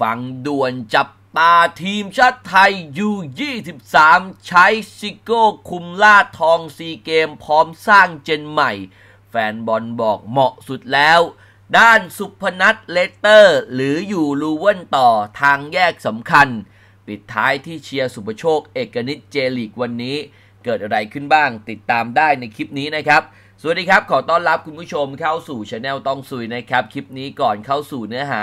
ฟังด่วนจับตาทีมชาติไทยยู23 ใช้ซิโก้คุมล่าทองซีเกมพร้อมสร้างเจนใหม่ แฟนบอลบอกเหมาะสุดแล้ว ด้านสุพนัทเลเตอร์ หรืออยู่ลูเวนต่อทางแยกสำคัญ ปิดท้ายที่เชียร์สุปโชค เอกนิตเจลิกวันนี้ เกิดอะไรขึ้นบ้างติดตามได้ในคลิปนี้นะครับ สวัสดีครับ ขอต้อนรับคุณผู้ชมเข้าสู่ช anel ต้องสุยนะครับ คลิปนี้ก่อนเข้าสู่เนื้อหา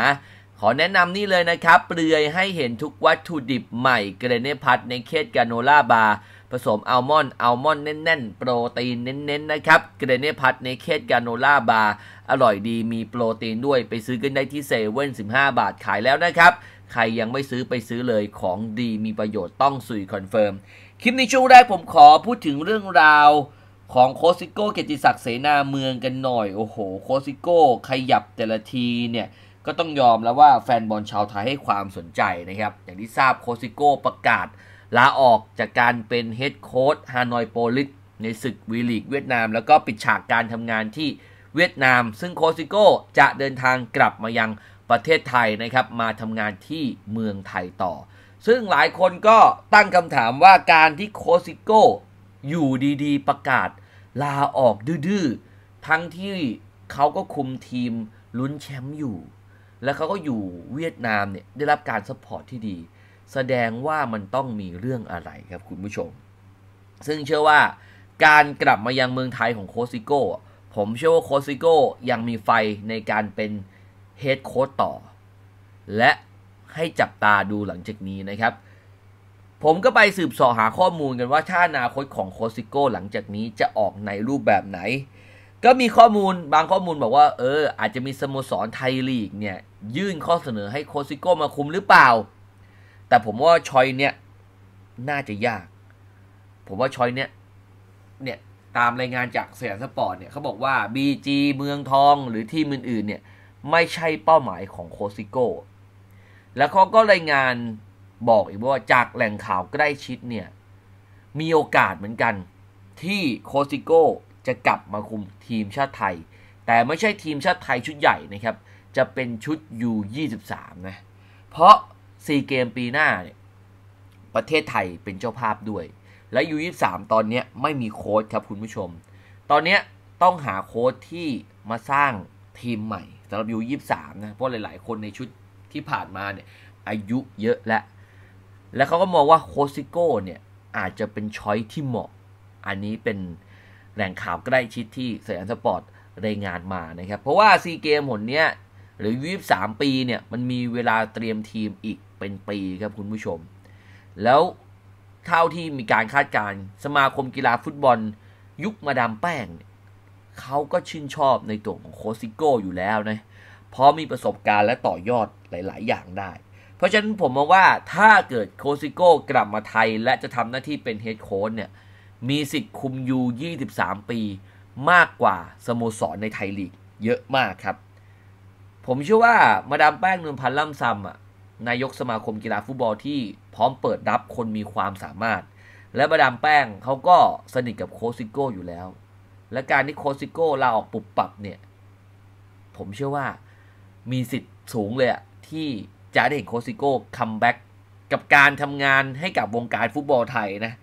ขอแนะนำนี่เลยนะครับ เปลือยให้เห็นทุกวัตถุดิบใหม่เกรเนพัทในเคสกาโนล่าบาร์ผสมอัลมอนด์อัลมอนด์แน่นๆ โปรตีนเน้นๆนะครับเกรเนพัทในเคสกาโนล่าบาร์อร่อยดีมีโปรตีนด้วยไปซื้อกันได้ที่เซเว่นสิบห้าบาทขายแล้วนะครับ ใครยังไม่ซื้อไปซื้อเลยของดีมีประโยชน์ต้องสุยคอนเฟิร์มคลิปในช่วงแรกผมขอพูดถึงเรื่องราวของโคสิโก้เกติศักดิ์เสนาเมืองกันหน่อยโอ้โหโคสิโก้ขยับแต่ละทีเนี่ยก็ต้องยอมแล้วว่าแฟนบอลชาวไทยให้ความสนใจนะครับ อย่างที่ทราบโคซิโก้ประกาศลาออกจากการเป็นเฮดโค้ชฮานอยโปลิสในศึกวีลีก เวียดนาม แล้วก็ปิดฉากการทำงานที่เวียดนาม ซึ่งโคซิโก้จะเดินทางกลับมายังประเทศไทยนะครับ มาทำงานที่เมืองไทยต่อ ซึ่งหลายคนก็ตั้งคำถามว่าการที่โคซิโก้อยู่ดี ๆ ประกาศลาออกดื้อๆทั้งที่เขาก็คุมทีมลุ้นแชมป์อยู่แล้วเขาก็อยู่เวียดนามเนี่ยได้รับการซัพพอร์ตที่ดี แสดงว่ามันต้องมีเรื่องอะไรครับคุณผู้ชม ซึ่งเชื่อว่าการกลับมายังเมืองไทยของโคซิโก้ผมเชื่อว่าโคซิโก้ยังมีไฟในการเป็นเฮดโค้ชต่อ และให้จับตาดูหลังจากนี้นะครับ ผมก็ไปสืบสอหาข้อมูลกันว่าถ้านาคตของโคซิโก้หลังจากนี้จะออกในรูปแบบไหนก็มีข้อมูลบางข้อมูลบอกว่าเออ อาจจะมีสโมสรไทยลีกเนี่ยยื่นข้อเสนอให้โคซิโก้มาคุมหรือเปล่า แต่ผมว่าชอยเนี่ย น่าจะยาก ผมว่าชอยเนี่ยเนี่ยตามรายงานจากเสียนสปอร์ตเนี่ยเขาบอกว่า BG เมืองทองหรือทีมอื่นๆเนี่ยไม่ใช่เป้าหมายของโคซิโก้แล้วเขาก็รายงานบอกอีกว่าจากแหล่งข่าวใกล้ชิดเนี่ยมีโอกาสเหมือนกันที่โคซิโก้จะกลับมาคุมทีมชาติไทย แต่ไม่ใช่ทีมชาติไทยชุดใหญ่นะครับ จะเป็นชุด U23 นะเพราะซีเกมปีหน้าเนี่ยประเทศไทยเป็นเจ้าภาพด้วย และ U23 ตอนนี้ไม่มีโค้ชครับคุณผู้ชม ตอนนี้ต้องหาโค้ชที่มาสร้างทีมใหม่สำหรับ U23 นะ เพราะหลายๆ คนในชุดที่ผ่านมาเนี่ยอายุเยอะแล้วและเขาก็มองว่าโคซิโก้เนี่ยอาจจะเป็นช้อยที่เหมาะอันนี้เป็นแหล่งข่าวใกล้ชิดที่สยามสปอร์ตรายงานมานะครับ เพราะว่าซีเกมหนเนี้ยหรือวามปีเนี่ย มันมีเวลาเตรียมทีมอีกเป็นปีครับคุณผู้ชม แล้ว เท่าที่มีการคาดการณ์สมาคมกีฬาฟุตบอล ยุคมาดามแป้งเขาก็ชื่นชอบในตัวของโคซิโก้อยู่แล้วนะ เพราะมีประสบการณ์และต่อยอดหลาย ๆ อย่างได้ เพราะฉะนั้นผมมองว่าถ้าเกิดโคซิโก้กลับมาไทยและจะทำหน้าที่เป็นเฮดโค้ชเนี่ยมีสิทธิ์คุมยู23 ปีมากกว่า สโมสรในไทยลีก เยอะมากครับ ผมเชื่อว่า มาดามแป้งนวลพันธ์ล่ำซำอ่ะนายกสมาคมกีฬาฟุตบอลที่พร้อมเปิดรับคนมีความสามารถ และมาดามแป้งเขาก็สนิทกับโคซิโก้อยู่แล้ว และการที่โคซิโก้ลาออกปุบปับเนี่ย ผมเชื่อว่ามีสิทธิ์สูงเลยอะที่จะได้เห็นโคซิโก้คัมแบ็กกับการทำงานให้กับวงการฟุตบอลไทยนะ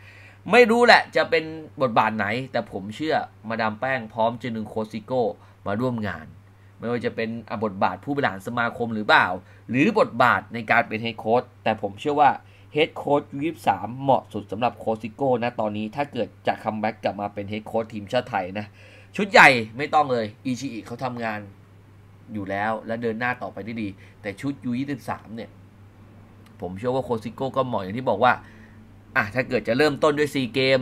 ไม่รู้แหละ จะเป็นบทบาทไหน แต่ผมเชื่อมาดามแป้งพร้อมจะนึงโคซิโก้มาร่วมงาน ไม่ว่าจะเป็นบทบาทผู้บริหารสมาคมหรือเปล่า หรือบทบาทในการเป็นเฮดโค้ชแต่ผมเชื่อว่าเฮดโค้ชยูสามเหมาะสุดสำหรับโคซิโก้นะตอนนี้ถ้าเกิดจะคัมแบ็กกลับมาเป็นเฮดโค้ชทีมชาติไทยนะ ชุดใหญ่ไม่ต้องเลยอีชิอิเขาทำงานอยู่แล้วและเดินหน้าต่อไปได้ดี แต่ชุดยู23เนี่ยผมเชื่อว่าโคซิโก้ก็เหมาะอย่างที่บอกว่าอ่ะถ้าเกิดจะเริ่มต้นด้วยซีเกม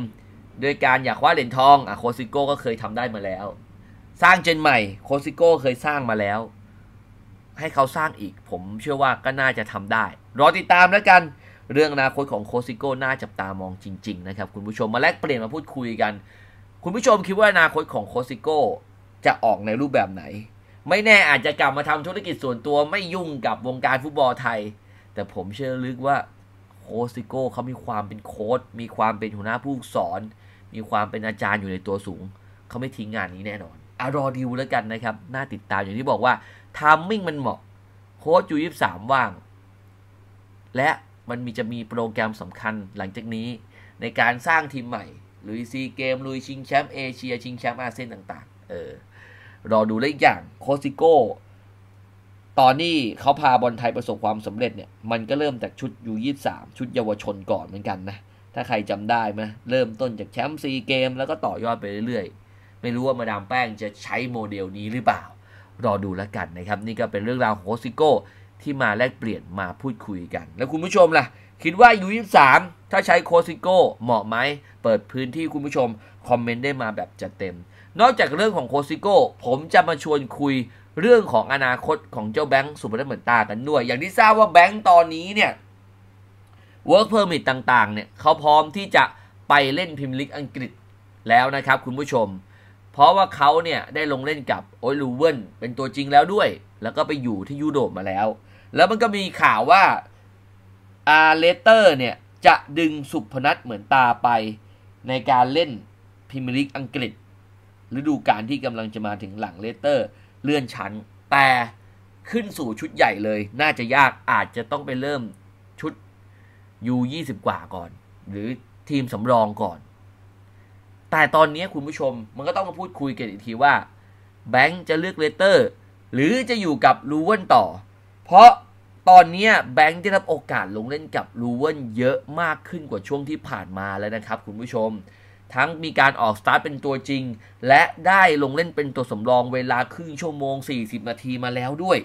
ด้วยการอยากคว้าเหรียญทองอ่ะโคซิโก้ก็เคยทำได้มาแล้ว สร้างเจนใหม่โคซิโก้เคยสร้างมาแล้ว ให้เขาสร้างอีก ผมเชื่อว่าก็น่าจะทำได้รอติดตามแล้วกัน เรื่องอนาคตของโคซิโก้น่าจับตามองจริงๆนะครับคุณผู้ชมมาแลกเปลี่ยนมาพูดคุยกัน คุณผู้ชมคิดว่าอนาคตของโคซิโก้จะออกในรูปแบบไหน ไม่แน่อาจจะกลับมาทำธุรกิจส่วนตัวไม่ยุ่งกับวงการฟุตบอลไทย แต่ผมเชื่อลึกว่าโค้ชซิโก้เขามีความเป็นโค้ชมีความเป็นหัวหน้าผู้สอน มีความเป็นอาจารย์อยู่ในตัวสูง เขาไม่ทิ้งงานนี้แน่นอนอารอดิวแล้วกันนะครับ น่าติดตามอย่างที่บอกว่าทามมิ่งมันเหมาะโค้ชยูยยีสามว่าง และมันมีจะมีโปรแกรมสำคัญหลังจากนี้ ในการสร้างทีมใหม่ลุยซีเกมลุยชิงแชมป์เอเชีย ชิงแชมป์อาเซียนต่างๆ เออรอดูแลยอีกอย่างโคซิโก้ตอนนี้เขาพาบอลไทยประสบความสำเร็จเนี่ย มันก็เริ่มจากชุดยูยี่สามชุดเยาวชนก่อนเหมือนกันนะ ถ้าใครจำได้ั้ยเริ่มต้นจากแชมป์ซีเกม แล้วก็ต่อยอดไปเรื่อยๆ ไม่รู้ว่ามาดามแป้งจะใช้โมเดลนี้หรือเปล่า รอดูแล้วกันนะครับ นี่ก็เป็นเรื่องราวของโคซิโก้ที่มาแลกเปลี่ยนมาพูดคุยกัน แล้วคุณผู้ชมล่ะคิดว่ายูยี่สามถ้าใช้โคซิโก้เหมาะไหม เปิดพื้นที่คุณผู้ชม คอมเมนต์ได้มาแบบจัดเต็ม นอกจากเรื่องของโคซิโก้ผมจะมาชวนคุยเรื่องของอนาคตของเจ้าแบงค์สุพรรณเหมือนตากันด้วย อย่างที่ทราบว่าแบงค์ตอนนี้เนี่ย work permit ต่าง ๆ เนี่ยเขาพร้อมที่จะไปเล่นพิมลิกอังกฤษแล้วนะครับคุณผู้ชม เพราะว่าเขาเนี่ยได้ลงเล่นกับโอลูเวนเป็นตัวจริงแล้วด้วย แล้วก็ไปอยู่ที่ยุโรปมาแล้ว แล้วมันก็มีข่าวว่าอาเลเตอร์เนี่ย จะดึงสุพนัทเหมือนตาไปในการเล่นพิมลิกอังกฤษฤดูกาลที่กำลังจะมาถึงหลังเลเตอร์เลื่อนชั้นแต่ขึ้นสู่ชุดใหญ่เลย น่าจะยากอาจจะต้องไปเริ่มชุดยู20 กว่าก่อน หรือทีมสำรองก่อน แต่ตอนนี้คุณผู้ชมมันก็ต้องมาพูดคุยกันอีกทีว่าแบงค์จะเลือกเลเตอร์หรือจะอยู่กับลูเวนต่อ เพราะตอนนี้แบงค์ได้รับโอกาสลงเล่นกับลูเวนเยอะมากขึ้นกว่าช่วงที่ผ่านมาแล้วนะครับคุณผู้ชม ทั้งมีการออกสตาร์ทเป็นตัวจริง และได้ลงเล่นเป็นตัวสำรองเวลาครึ่งชั่วโมง40 นาทีมาแล้วด้วย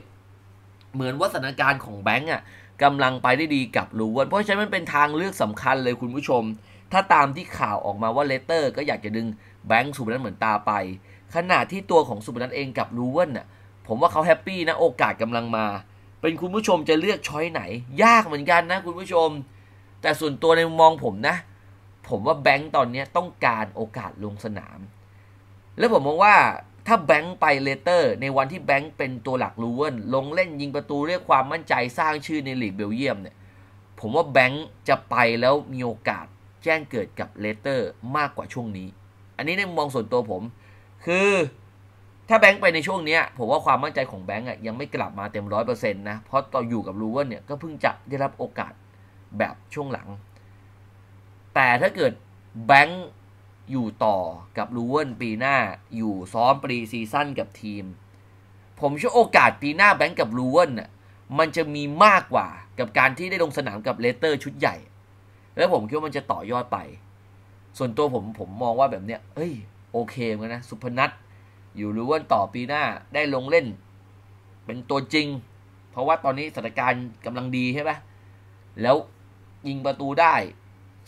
เหมือนวัฒนานการของแบงค์อ่ะกำลังไปได้ดีกับลูเวนเพราะฉะนั้นมันเป็นทางเลือกสำคัญเลยคุณผู้ชม ถ้าตามที่ข่าวออกมาว่าเลเตอร์ก็อยากจะดึงแบงค์สุบนันเหมือนตาไปขณะที่ตัวของสุบนันเองกับลูเวนอ่ะผมว่าเขาแฮปปี้นะโอกาสกำลังมาเป็นคุณผู้ชมจะเลือกช้อยไหน ยากเหมือนกันนะคุณผู้ชม แต่ส่วนตัวในมุมมองผมนะ ผมว่าแบงค์ตอนนี้ต้องการโอกาสลงสนาม แล้วผมมองว่าถ้าแบงค์ไปเลเตอร์ในวันที่แบงค์เป็นตัวหลักลูเวนลงเล่นยิงประตูเรียกความมั่นใจสร้างชื่อในลีกเบลเยียมเนี่ยผมว่าแบงค์จะไปแล้วมีโอกาสแจ้งเกิดกับเลเตอร์ มากกว่าช่วงนี้ อันนี้ในมุมมองส่วนตัวผมคือถ้าแบงค์ไปในช่วงนี้ผมว่าความมั่นใจของแบงค์ยังไม่กลับมาเต็มร้อยเปอร์เซ็นต์นะเพราะตอนอยู่กับลูเวอร์เนี่ยก็เพิ่งจะได้รับโอกาสแบบช่วงหลัง แต่ถ้าเกิดแบงค์อยู่ต่อกับลูเวอร์ปีหน้าอยู่ซ้อมปรีซีซั่นกับทีม ผมเชื่อโอกาสปีหน้าแบงค์กับลูเวอร์น่มันจะมีมากกว่ากับการที่ได้ลงสนามกับเลสเตอร์ชุดใหญ่ แล้วผมคิดว่ามันจะต่อยอดไป ส่วนตัวผมผมมองว่าแบบเนี้ยเอ้ยโอเคเหมือนกันนะสุพนัทอยู่รู้ว่าต่อปีหน้าได้ลงเล่น เป็นตัวจริง เพราะว่าตอนนี้สถานการณ์กำลังดีใช่ไหมแล้วยิงประตูได้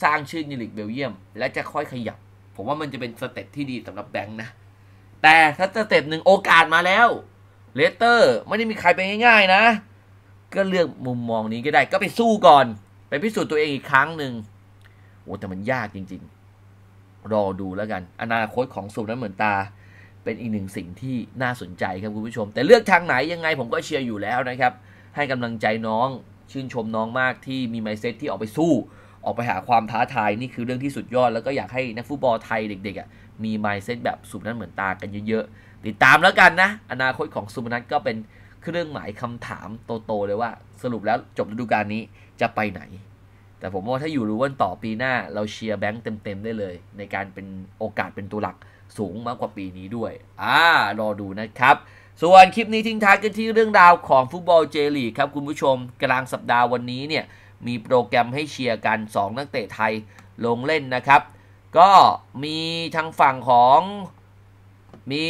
สร้างชื่อในลีกเบลเยียม และจะค่อยขยับ ผมว่ามันจะเป็นสเต็ปที่ดีสำหรับแบงค์นะ แต่ถ้าสเต็ปหนึ่งโอกาสมาแล้ว เลสเตอร์ไม่ได้มีใครไปง่ายๆนะ ก็เลือกมุมมองนี้ก็ได้ ก็ไปสู้ก่อน ไปพิสูจน์ตัวเองอีกครั้งหนึ่งโอ้แต่มันยากจริง ๆ รอดูแล้วกัน อนาคตของสุนั้นเหมือนตาเป็นอีกหนึ่งสิ่งที่น่าสนใจครับคุณผู้ชม แต่เลือกทางไหนยังไงผมก็เชียร์อยู่แล้วนะครับ ให้กำลังใจน้องชื่นชมน้องมากที่มีไมเซ็ตที่ออกไปสู้ ออกไปหาความท้าทายนี่คือเรื่องที่สุดยอดแล้วก็อยากให้นักฟุตบอลไทยเด็กๆอ่ะมีไมเซ็ตแบบสุบนัทเหมือนตากันเยอะๆติดตามแล้วกันนะอนาคตของสุบนัทก็เป็นเครื่องหมายคำถามโตๆเลยว่าสรุปแล้วจบฤดูกาลนี้จะไปไหน แต่ผมว่าถ้าอยู่รู้ว่นต่อปีหน้าเราเชียร์แบงค์เต็มๆได้เลย ในการเป็นโอกาสเป็นตัวหลักสูงมากกว่าปีนี้ด้วย อ่า รอดูนะครับ ส่วนคลิปนี้ทิ้งท้ายกันที่เรื่องราวของฟุตบอลเจลีกครับ คุณผู้ชม กลางสัปดาห์วันนี้เนี่ย มีโปรแกรมให้เชียร์กัน 2 นักเตะไทยลงเล่นนะครับ ก็มีทางฝั่งของมี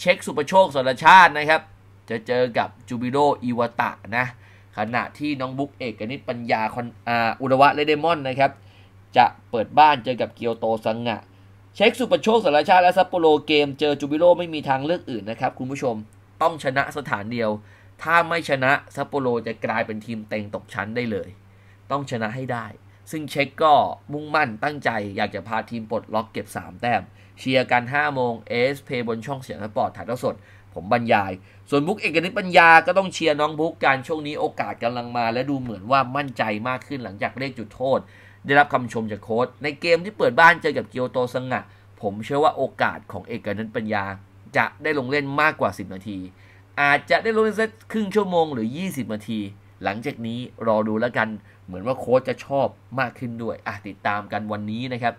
เช็คสุปรโชคสรชาตินะครับ จะเจอกับจูบิโดอิวตะนะ ขณะที่น้องบุ๊กเอกนิตปัญญาออุระวะเลเดมอนนะครับจะเปิดบ้านเจอกับเกียวโตสังงะเช็คสุปโชคสารชาติและซัปโปโรเกมเจอจูบิโร่ไม่มีทางเลือกอื่นนะครับคุณผู้ชมต้องชนะสถานเดียว ถ้าไม่ชนะซัปโปโรจะกลายเป็นทีมเต็งตกชั้นได้เลย ต้องชนะให้ได้ ซึ่งเช็คก็มุ่งมั่นตั้งใจอยากจะพาทีมปลดล็อกเก็บ 3 แต้ม เชียร์กัน 5 โมงเอสเพย์บนช่องเสียงสปอร์ตถ่ายทอดสด ผมบรรยาย ส่วนบุ๊กเอกนิตปัญญาก็ต้องเชียร์น้องบุ๊กการช่วงนี้โอกาสกำลังมาและดูเหมือนว่ามั่นใจมากขึ้นหลังจากเลขจุดโทษได้รับคำชมจากโค้ด ในเกมที่เปิดบ้านเจอกับเกียวโตซังะ ผมเชื่อว่าโอกาสของเอกนันปัญญา จะได้ลงเล่นมากกว่า 10 นาที อาจจะได้ลงเล่นสักครึ่งชั่วโมงหรือ 20 นาที หลังจากนี้รอดูแล้วกันเหมือนว่าโค้ดจะชอบมากขึ้นด้วยอ่ะติดตามกันวันนี้นะครับ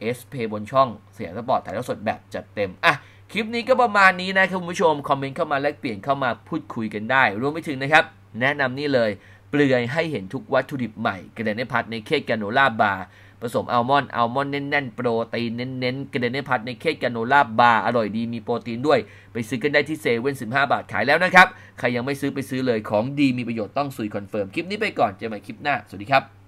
เอสเพบนช่องเสียงสปอร์ตถ่ายทอดสดแบบจัดเต็มอ่ะคลิปนี้ก็ประมาณนี้นะครับคุณผู้ชมคอมเมนต์เข้ามาแลกเปลี่ยนเข้ามาพูดคุยกันได้รวมไปถึงนะครับ แนะนำนี่เลยเปลือยให้เห็นทุกวัตถุดิบใหม่เกรเดนพัดในเคสกกโนล่าบาร์ผสมอัลมอนด์อัลมอนด์แน่นๆโปรตีนเน้นๆเกรเนพัดในเค้กกโนล่าบาร์อร่อยดีมีโปรตีนด้วย ไปซื้อกันได้ที่เซเว่นสิบห้าบาทขายแล้วนะครับใครยังไม่ซื้อไปซื้อเลยของดีมีประโยชน์ต้องสุยคอนเฟิร์มคลิปนี้ไปก่อนเจอกันใหม่คลิปหน้าสวัสดีครับ